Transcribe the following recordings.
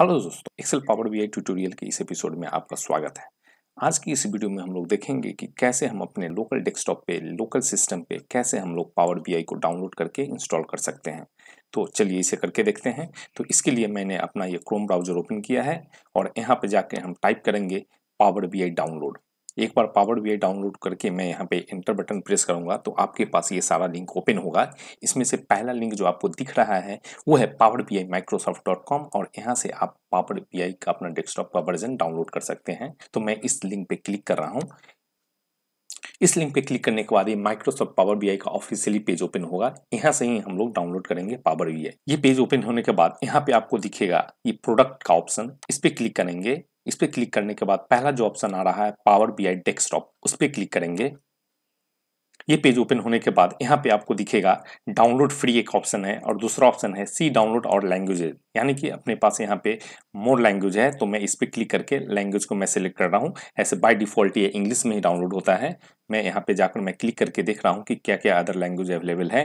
hello दोस्तों Excel power B tutorial के इस एपिसोड में आपका स्वागत है आज की इस वीडियो में हम लोग देखेंगे कि कैसे हम अपने लोकल डेस्कटॉप पे लोकल सिस्टम पे कैसे हम लोग पावर बी को डाउनलोड करके इंस्टॉल कर सकते हैं तो चलिए इसे करके देखते हैं तो इसके लिए मैंने अपना ये क्रोम ब्राउजर ओपन किया है और यहाँ पर जाके हम टाइप करेंगे पावर बी डाउनलोड एक बार पावर बी डाउनलोड करके मैं यहाँ पे इंटर बटन प्रेस करूँगा तो आपके पास ये सारा लिंक ओपन होगा इसमें से पहला लिंक जो आपको दिख रहा है वो है Power B I Microsoft dot com और यहाँ से आप पावर बी आई का अपना डेस्कटॉप का वर्जन डाउनलोड कर सकते हैं तो मैं इस लिंक पे क्लिक कर रहा हूँ इस लिंक पे क्लिक करने के बाद ये माइक्रोसॉफ्ट पावर बी का ऑफिशियली पेज ओपन होगा यहाँ से ही हम लोग डाउनलोड करेंगे पावर बी ये पेज ओपन होने के बाद यहाँ पे आपको दिखेगा ये प्रोडक्ट का ऑप्शन इस पे क्लिक करेंगे इस पर क्लिक करने के बाद पहला जो ऑप्शन आ रहा है पावर बी आई डेस्कटॉप उस पर क्लिक करेंगे ये पेज ओपन होने के बाद यहाँ पे आपको दिखेगा डाउनलोड फ्री एक ऑप्शन है और दूसरा ऑप्शन है सी डाउनलोड और लैंग्वेजेज यानी कि अपने पास यहाँ पे मोर लैंग्वेज है तो मैं इस पर क्लिक करके लैंग्वेज को मैं सिलेक्ट कर रहा हूँ ऐसे बाय डिफॉल्ट ये इंग्लिश में ही डाउनलोड होता है मैं यहाँ पे जाकर मैं क्लिक करके देख रहा हूँ कि क्या क्या अदर लैंग्वेज अवेलेबल है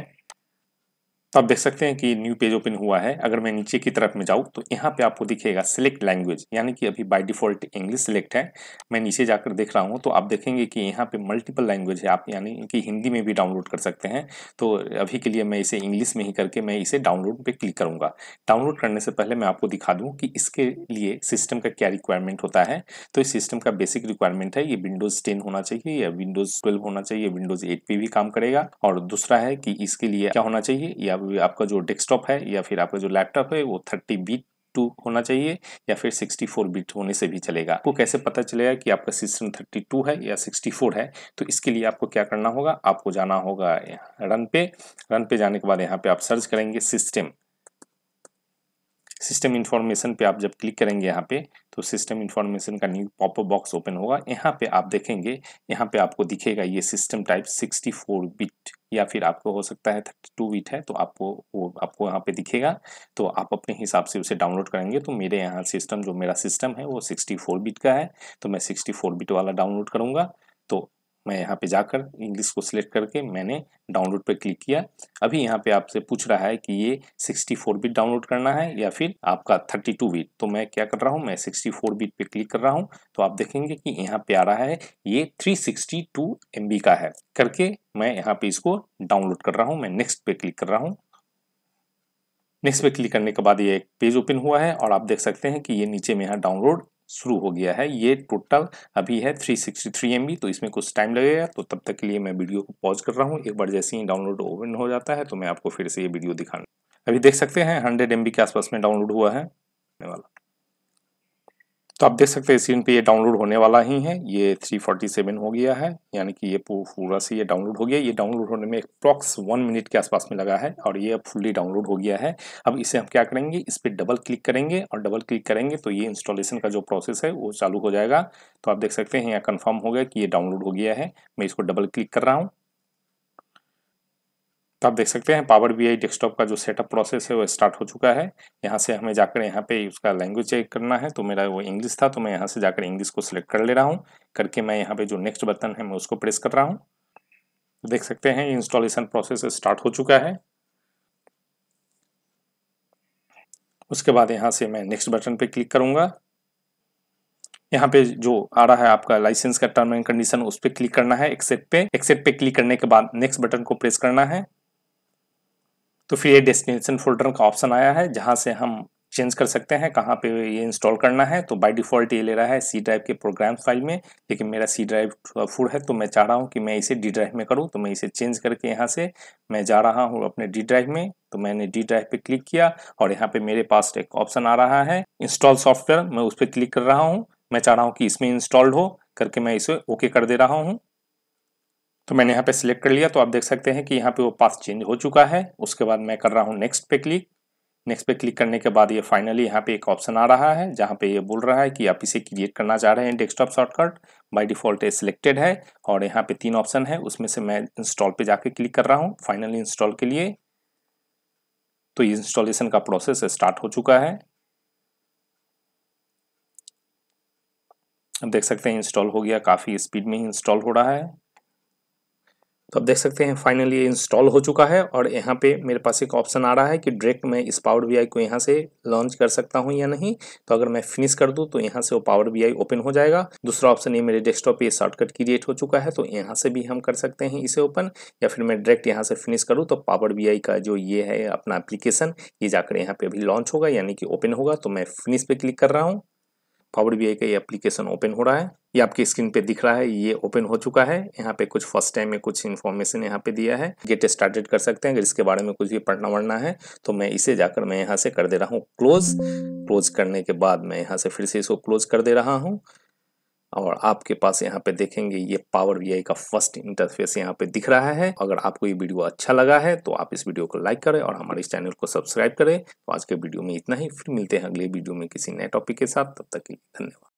तो आप देख सकते हैं कि न्यू पेज ओपन हुआ है अगर मैं नीचे की तरफ में जाऊँ तो यहाँ पे आपको दिखेगा सिलेक्ट लैंग्वेज यानी कि अभी बाय डिफॉल्ट इंग्लिश सिलेक्ट है मैं नीचे जाकर देख रहा हूँ तो आप देखेंगे कि यहाँ पे मल्टीपल लैंग्वेज है आप यानी कि हिंदी में भी डाउनलोड कर सकते हैं तो अभी के लिए मैं इसे इंग्लिश में ही करके मैं इसे डाउनलोड पर क्लिक करूँगा डाउनलोड करने से पहले मैं आपको दिखा दूँ कि इसके लिए सिस्टम का क्या रिक्वायरमेंट होता है तो इस सिस्टम का बेसिक रिक्वायरमेंट है ये विंडोज़ टेन होना चाहिए या विंडोज़ ट्वेल्व होना चाहिए विंडोज़ एट पे भी काम करेगा और दूसरा है कि इसके लिए क्या होना चाहिए या आपका जो डेस्कटॉप है या फिर आपका जो लैपटॉप है वो थर्टी बीट टू होना चाहिए या फिर 64 बिट होने से भी चलेगा आपको कैसे पता चलेगा कि आपका सिस्टम 32 है या 64 है तो इसके लिए आपको क्या करना होगा आपको जाना होगा रन पे रन पे जाने के बाद यहाँ पे आप सर्च करेंगे सिस्टम सिस्टम इन्फॉर्मेशन पे आप जब क्लिक करेंगे यहाँ पे तो सिस्टम इन्फॉर्मेशन का न्यू पॉप बॉक्स ओपन होगा यहाँ पे आप देखेंगे यहाँ पे आपको दिखेगा ये सिस्टम टाइप 64 बिट या फिर आपको हो सकता है 32 बिट है तो आपको वो आपको यहाँ पे दिखेगा तो आप अपने हिसाब से उसे डाउनलोड करेंगे तो मेरे यहाँ सिस्टम जो मेरा सिस्टम है वो सिक्सटी बिट का है तो मैं सिक्सटी बिट वाला डाउनलोड करूँगा तो मैं यहाँ पे जाकर इंग्लिश को सिलेक्ट करके मैंने डाउनलोड पर क्लिक किया अभी यहाँ पे आपसे पूछ रहा है कि ये 64 बिट डाउनलोड करना है या फिर आपका 32 बिट तो मैं क्या कर रहा हूँ मैं 64 बिट पे क्लिक कर रहा हूँ तो आप देखेंगे कि यहाँ पे आ रहा है ये 362 सिक्सटी का है करके मैं यहाँ पे इसको डाउनलोड कर रहा हूँ मैं नेक्स्ट पे क्लिक कर रहा हूँ नेक्स्ट पे क्लिक करने के बाद ये एक पेज ओपन हुआ है और आप देख सकते हैं कि ये नीचे में यहाँ डाउनलोड शुरू हो गया है ये टोटल अभी है 363 सिक्सटी तो इसमें कुछ टाइम लगेगा तो तब तक के लिए मैं वीडियो को पॉज कर रहा हूँ एक बार जैसे ही डाउनलोड ओपन हो जाता है तो मैं आपको फिर से ये वीडियो दिखाना अभी देख सकते हैं हंड्रेड एम के आसपास में डाउनलोड हुआ है वाला तो आप देख सकते हैं स्क्रीन पे ये डाउनलोड होने वाला ही है ये 347 हो गया है यानी कि ये पूरा से ये डाउनलोड हो गया ये डाउनलोड होने में अप्रॉक्स वन मिनट के आसपास में लगा है और ये अब फुल्ली डाउनलोड हो गया है अब इसे हम क्या करेंगे इस पर डबल क्लिक करेंगे और डबल क्लिक करेंगे तो ये इंस्टॉलेशन का जो प्रोसेस है वो चालू हो जाएगा तो आप देख सकते हैं यहाँ कन्फर्म हो गया कि ये डाउनलोड हो गया है मैं इसको डबल क्लिक कर रहा हूँ तो आप देख सकते हैं पावर बी आई डेस्कटॉप का जो सेटअप प्रोसेस है वो स्टार्ट हो चुका है यहाँ से हमें जाकर यहाँ पे उसका लैंग्वेज चेक करना है तो मेरा वो इंग्लिश था तो मैं यहाँ से जाकर इंग्लिश को सिलेक्ट कर ले रहा हूँ करके मैं यहाँ पे जो नेक्स्ट बटन है मैं उसको प्रेस कर रहा हूँ देख सकते हैं इंस्टॉलेशन प्रोसेस स्टार्ट हो चुका है उसके बाद यहाँ से मैं नेक्स्ट बटन पे क्लिक करूँगा यहाँ पे जो आ रहा है आपका लाइसेंस का टर्म एंड कंडीशन उस पर क्लिक करना है एक्सेप्ट पे एक्सेप्ट पे क्लिक करने के बाद नेक्स्ट बटन को प्रेस करना है तो फिर ये डेस्टिनेशन फोल्डर का ऑप्शन आया है जहाँ से हम चेंज कर सकते हैं कहाँ पे ये इंस्टॉल करना है तो बाय डिफ़ॉल्ट ये ले रहा है सी ड्राइव के प्रोग्राम फाइल में लेकिन मेरा सी ड्राइव फूड है तो मैं चाह रहा हूँ कि मैं इसे डी ड्राइव में करूँ तो मैं इसे चेंज करके यहाँ से मैं जा रहा हूँ अपने डी ड्राइव में तो मैंने डी ड्राइव पे क्लिक किया और यहाँ पे मेरे पास एक ऑप्शन आ रहा है इंस्टॉल सॉफ्टवेयर मैं उस पर क्लिक कर रहा हूँ मैं चाह रहा हूँ कि इसमें इंस्टॉल्ड हो करके मैं इसे ओके कर दे रहा हूँ तो मैंने यहाँ पे सिलेक्ट कर लिया तो आप देख सकते हैं कि यहाँ पे वो पाथ चेंज हो चुका है उसके बाद मैं कर रहा हूँ नेक्स्ट पे क्लिक नेक्स्ट पे क्लिक करने के बाद ये फाइनली यहाँ पे एक ऑप्शन आ रहा है जहाँ पे ये बोल रहा है कि आप इसे क्रिएट करना चाह रहे हैं डेस्कटॉप शॉर्टकट बाय डिफ़ॉल्ट ये सिलेक्टेड है और यहाँ पे तीन ऑप्शन है उसमें से मैं इंस्टॉल पे जाके क्लिक कर रहा हूँ फाइनली इंस्टॉल के लिए तो ये इंस्टॉलेशन का प्रोसेस स्टार्ट हो चुका है अब देख सकते हैं इंस्टॉल हो गया काफ़ी स्पीड में ही इंस्टॉल हो रहा है तो आप देख सकते हैं फाइनली ये इंस्टॉल हो चुका है और यहाँ पे मेरे पास एक ऑप्शन आ रहा है कि डायरेक्ट मैं इस पावर बी को यहाँ से लॉन्च कर सकता हूँ या नहीं तो अगर मैं फिनिश कर दूँ तो यहाँ से वो पावर बी ओपन हो जाएगा दूसरा ऑप्शन ये मेरे डेस्कटॉप पे शॉर्टकट क्रिएट हो चुका है तो यहाँ से भी हम कर सकते हैं इसे ओपन या फिर मैं डायरेक्ट यहाँ से फिनिश करूँ तो पावर बी का जो ये है अपना एप्लीकेशन ये जाकर यहाँ पर अभी लॉन्च होगा यानी कि ओपन होगा तो मैं फिनिश पे क्लिक कर रहा हूँ पावर बी का ये एप्लीकेशन ओपन हो रहा है ये आपकी स्क्रीन पे दिख रहा है ये ओपन हो चुका है यहाँ पे कुछ फर्स्ट टाइम में कुछ इन्फॉर्मेशन यहाँ पे दिया है गेट स्टार्टेड कर सकते हैं अगर इसके बारे में कुछ भी पढ़ना वढ़ना है तो मैं इसे जाकर मैं यहाँ से कर दे रहा हूँ क्लोज क्लोज करने के बाद मैं यहाँ से फिर से इसको क्लोज कर दे रहा हूँ और आपके पास यहाँ पे देखेंगे ये पावर वी का फर्स्ट इंटरफेस यहाँ पे दिख रहा है अगर आपको ये वीडियो अच्छा लगा है तो आप इस वीडियो को लाइक करें और हमारे इस चैनल को सब्सक्राइब करें तो आज के वीडियो में इतना ही फिर मिलते हैं अगले वीडियो में किसी नए टॉपिक के साथ तब तक के लिए धन्यवाद